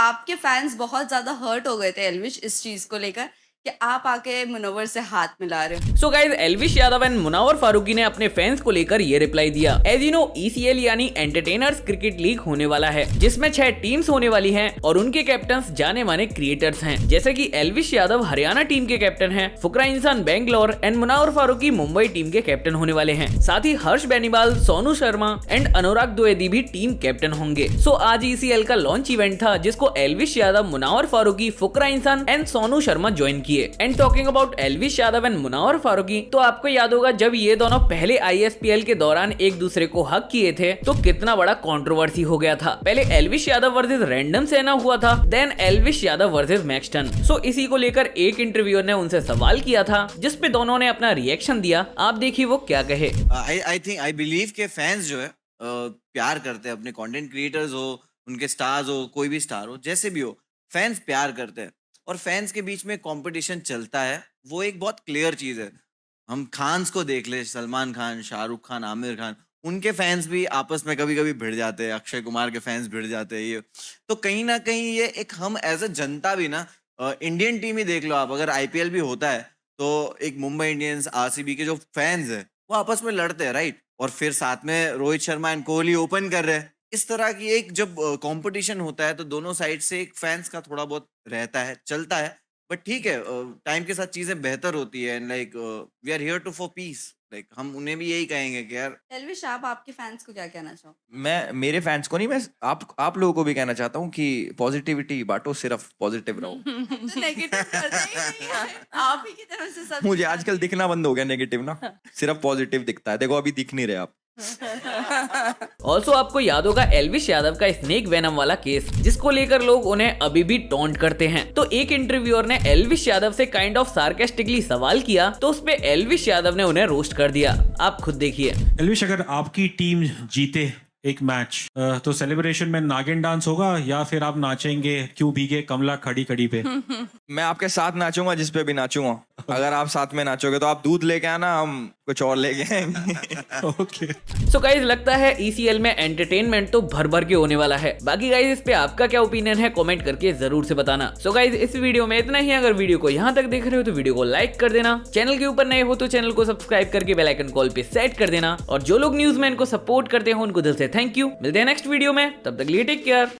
आपके फैंस बहुत ज़्यादा हर्ट हो गए थे एलविश इस चीज़ को लेकर कि आप आके मुनावर से हाथ मिला रहे हो so guys Elvish Yadav and Munawar Faruqui ने अपने फैंस को लेकर ये रिप्लाई दिया एज यू नो ईसीएल यानी एंटरटेनर्स क्रिकेट लीग होने वाला है जिसमें छह टीम्स होने वाली हैं और उनके कैप्टन जाने माने क्रिएटर्स हैं जैसे कि एलविश यादव हरियाणा टीम के कैप्टन हैं फुकरा इंसान बेंगलोर एंड मुनावर फारूकी मुंबई टीम के कैप्टन होने वाले हैं साथ ही हर्ष बेनीवाल सोनू शर्मा एंड अनुराग द्विवेदी भी टीम कैप्टन होंगे सो आज ईसीएल e का लॉन्च इवेंट था जिसको एलविश यादव मुनावर फारूकी फुकरा इंसान एंड सोनू शर्मा ज्वाइन किया किए and talking about Elvish Yadav and Munawar Faruqui तो आपको याद होगा जब ये दोनों पहले आई के दौरान एक दूसरे को हक किए थे तो कितना बड़ा कॉन्ट्रोवर्सी हो गया था पहले एलविश यादव वर्सेज रैंडम सेना हुआ था then Elvish Yadav versus Maxtern so इसी को लेकर एक इंटरव्यूअर ने उनसे सवाल किया था जिसपे दोनों ने अपना रिएक्शन दिया आप देखिए वो क्या कहे आई थिंक आई बिलीव के फैंस जो है uh, प्यार करते हैं अपने कंटेंट क्रिएटर्स हो उनके स्टार्स हो कोई भी स्टार हो जैसे भी हो फैंस प्यार करते हैं और फैंस के बीच में कंपटीशन चलता है वो एक बहुत क्लियर चीज़ है हम खान्स को देख ले सलमान खान शाहरुख खान आमिर खान उनके फैंस भी आपस में कभी कभी भिड़ जाते हैं अक्षय कुमार के फैंस भिड़ जाते हैं ये तो कहीं ना कहीं ये एक हम एज अ जनता भी ना इंडियन टीम ही देख लो आप अगर आईपीएल भी होता है तो एक मुंबई इंडियंस आरसीबी के जो फैंस है वो आपस में लड़ते हैं राइट और फिर साथ में रोहित शर्मा एंड कोहली ओपन कर रहे हैं इस तरह की एक जब कंपटीशन होता है तो दोनों साइड से एक फैंस का थोड़ा बहुत रहता है चलता है बट ठीक है टाइम के साथ चीजें बेहतर होती है and like we are here to for peace like हम उन्हें भी यही कहेंगे कि यार एलविश आप आपके फैंस को क्या कहना चाहो मैं मेरे फैंस को नहीं मैं आप आप लोगों को भी कहना चाहता हूँ कि पॉजिटिविटी बांटो सिर्फ पॉजिटिव रहो तो आप ही की तरफ से सब मुझे आजकल दिखना बंद हो गया नेगेटिव ना सिर्फ पॉजिटिव दिखता है देखो अभी दिख नहीं रहे आप ऑल्सो आपको याद होगा एलविश यादव का स्नेक वेनम वाला केस जिसको लेकर लोग उन्हें अभी भी टोंट करते हैं तो एक इंटरव्यूअर ने एलविश यादव से काइंड ऑफ सार्केस्टिकली सवाल किया तो उसपे एलविश यादव ने उन्हें रोस्ट कर दिया आप खुद देखिए एलविश अगर आपकी टीम जीते एक मैच तो सेलिब्रेशन में नागिन डांस होगा या फिर आप नाचेंगे क्यों भीगे कमला खड़ी खड़ी पे मैं आपके साथ नाचूंगा जिसपे भी नाचूंगा अगर आप साथ में नाचोगे तो आप दूध लेके आना हम कुछ और ले गए ओके सो गाइज लगता है ईसीएल e में एंटरटेनमेंट तो भर भर के होने वाला है बाकी गाइज इस पे आपका क्या ओपिनियन है कमेंट करके जरूर से बताना सो so गाइज इस वीडियो में इतना ही अगर वीडियो को यहाँ तक देख रहे हो तो वीडियो को लाइक कर देना चैनल के ऊपर नए हो तो चैनल को सब्सक्राइब करके बेलाइकन कॉल पे सेट कर देना और जो लोग न्यूज को सपोर्ट करते हो उनको दिल से थैंक यू मिलते हैं नेक्स्ट वीडियो में तब तक लिए टेक केयर